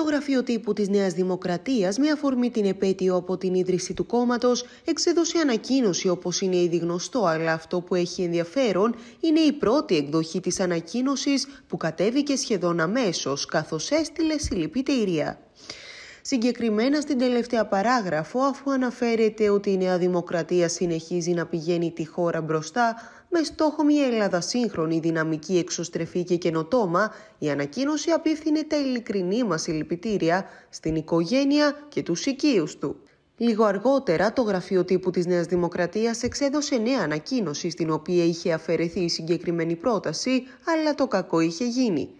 Το Γραφείο Τύπου της Νέας Δημοκρατίας, με αφορμή την επέτειο από την ίδρυση του κόμματος, εξέδωσε ανακοίνωση όπως είναι ήδη γνωστό, αλλά αυτό που έχει ενδιαφέρον είναι η πρώτη εκδοχή της ανακοίνωσης που κατέβηκε σχεδόν αμέσως, καθώς έστειλε συλληπιτήρια. Συγκεκριμένα στην τελευταία παράγραφο, αφού αναφέρεται ότι η Νέα Δημοκρατία συνεχίζει να πηγαίνει τη χώρα μπροστά, με στόχο μια Ελλάδα σύγχρονη, δυναμική, εξωστρεφή και καινοτόμα, η ανακοίνωση απίφθινε τα ειλικρινή μας συλληπιτήρια στην οικογένεια και τους οικείους του. Λίγο αργότερα, το Γραφείο Τύπου της Νέας Δημοκρατίας εξέδωσε νέα ανακοίνωση στην οποία είχε αφαιρεθεί η συγκεκριμένη πρόταση, αλλά το κακό είχε γίνει.